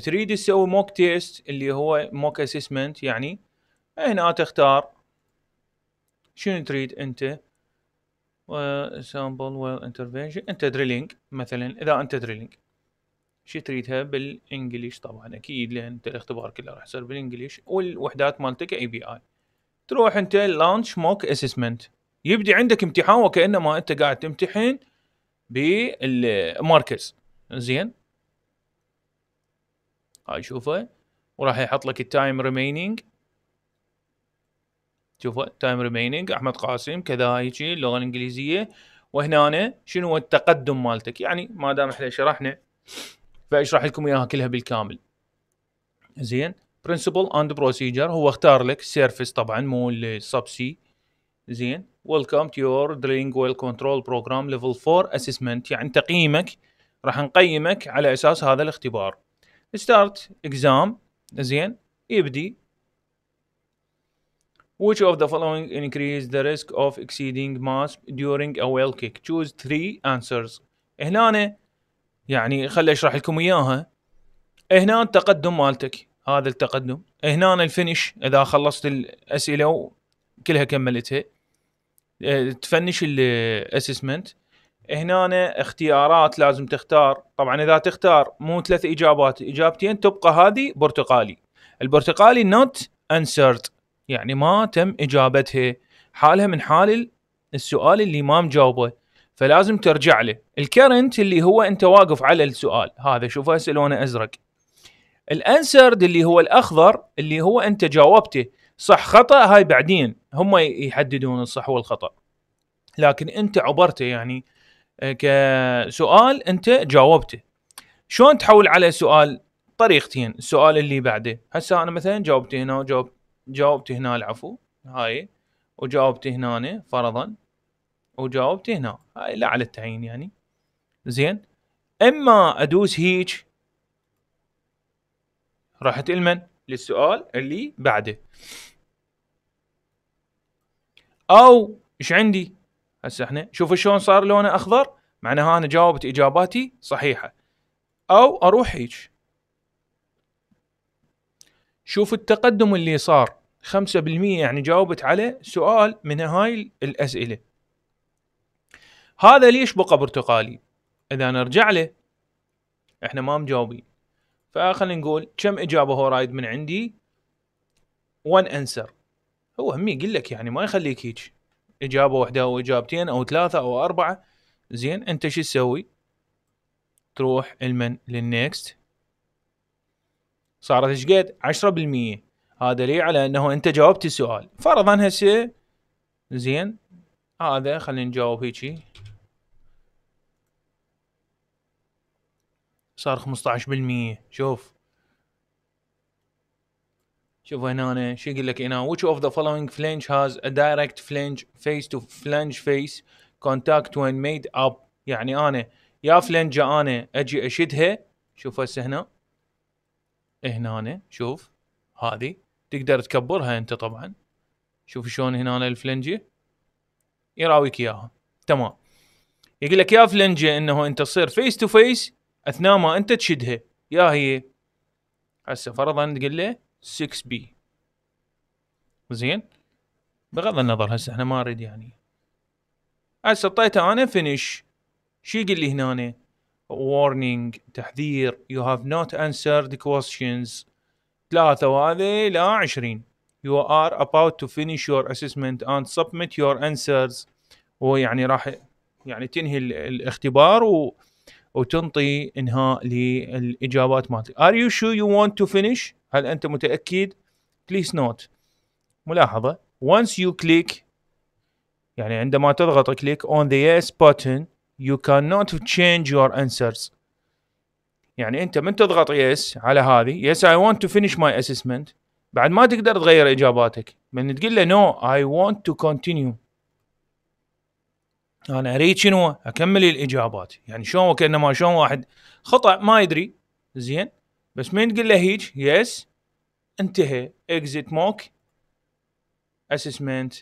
تريد تسوي موك تيست اللي هو موك اسسمنت يعني هنا تختار شنو تريد انت سامبل ويل انترفينشن انت دريلينج مثلا اذا انت دريلينج شو تريدها بالانجليش طبعا اكيد لان انت الاختبار كله راح يصير بالانجليش والوحدات مالتك اي بي اي تروح انت لانش موك اسسمنت يبدي عندك امتحان وكانما انت قاعد تمتحن بالمركز زين هاي شوفه وراح يحط لك التايم ريمينينج شوفوا تايم ريمينينج احمد قاسم كذا هيجي اللغه الانجليزيه وهنا شنو هو التقدم مالتك يعني ما دام احنا شرحنا فاشرح لكم اياها كلها بالكامل زين برنسبل اند بروسيجر هو اختار لك سيرفيس طبعا مو السب سي زين ويلكم تو يور درينج ويل كنترول بروجرام ليفل 4 اسسمنت يعني تقييمك راح نقيمك على اساس هذا الاختبار ستارت اكزام زين يبدي Which of the following increase the risk of exceeding mass during a well kick? Choose three answers. هنا يعني خلي اشرح لكم اياها. هنا التقدم مالتك هذا التقدم. هنا الفينش اذا خلصت الاسئله كلها كملتها. أه، تفنش الاسسمنت هنا اختيارات لازم تختار طبعا اذا تختار مو ثلاث اجابات اجابتين تبقى هذه برتقالي البرتقالي not answered يعني ما تم اجابتها حالها من حال السؤال اللي ما مجاوبه فلازم ترجع له الكرنت اللي هو انت واقف على السؤال هذا شوف هسه لونه ازرق الانسرد اللي هو الاخضر اللي هو انت جاوبته صح خطا هاي بعدين هم يحددون الصح والخطا لكن انت عبرته يعني أه، كسؤال انت جاوبته شلون تحول على سؤال طريقتين السؤال اللي بعده هسه انا مثلا جاوبت هنا وجاوب جاوبت هنا العفو هاي وجاوبت هنا فرضا وجاوبت هنا هاي لا على التعيين يعني زين اما ادوس هيج راحت المن للسؤال اللي بعده او ايش عندي هسه احنا شوفوا شلون صار لونه اخضر معناها انا جاوبت اجاباتي صحيحه او اروح هيك شوف التقدم اللي صار 5% يعني جاوبت على سؤال من هاي الاسئله هذا ليش بقى برتقالي اذا نرجع له احنا ما مجاوبين فخلينا نقول كم اجابه هو رايد من عندي وان انسر هو همي يقول لك يعني ما يخليك هيك اجابه واحده او اجابتين او ثلاثه او اربعه زين انت شو تسوي؟ تروح المن للنكست صارت ايش قد؟ 10% هذا لي على انه انت جاوبت السؤال فرضا هسه زين هذا خلينا نجاوب هيجي صار 15% شوف شوف هنا شو يقول لك هنا which of the following flange has a direct flange face to flange face contact when made up يعني انا يا فلنجة انا اجي اشدها شوف هسه هنا هنا أنا شوف هذه تقدر تكبرها انت طبعا شوف شلون هنا الفلنجة يراويك اياها تمام يقول لك يا فلنجة انه انت تصير فيس تو فيس اثناء ما انت تشدها يا هي هسه فرضا تقول له 6 بي زين بغض النظر هسه احنا ما نريد يعني هسه طيته انا فينيش شو يقول لي هنا warning تحذير you have not answered questions ثلاثة وهذه إلى عشرين you are about to finish your assessment and submit your answers ويعني راح يعني تنهي الاختبار و... وتنطي انهاء للاجابات مالتك are you sure you want to finish هل انت متاكد بليز نوت ملاحظه once you click يعني عندما تضغط كليك on the yes button you cannot change your answers يعني انت من تضغط yes على هذه yes I want to finish my assessment بعد ما تقدر تغير اجاباتك من تقول له no I want to continue انا اريد شنو اكمل الاجابات يعني شلون وكانما شلون واحد خطا ما يدري زين بس من تقول له هيج يس انتهى اكزيت موك اسسمنت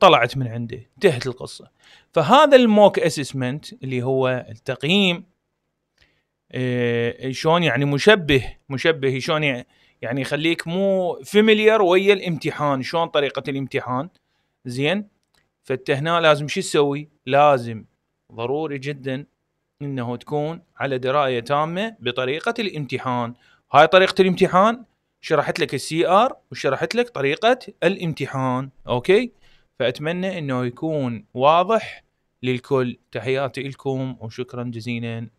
طلعت من عنده انتهت القصه فهذا الموك اسسمنت اللي هو التقييم إيه شلون يعني مشبه مشبه شلون يعني يخليك مو فاميليار ويا الامتحان شلون طريقه الامتحان زين فانت هنا لازم شو تسوي؟ لازم ضروري جدا انه تكون على درايه تامه بطريقه الامتحان هاي طريقه الامتحان شرحت لك السي ار وشرحت لك طريقه الامتحان اوكي فاتمنى انه يكون واضح للكل تحياتي لكم وشكرا جزيلا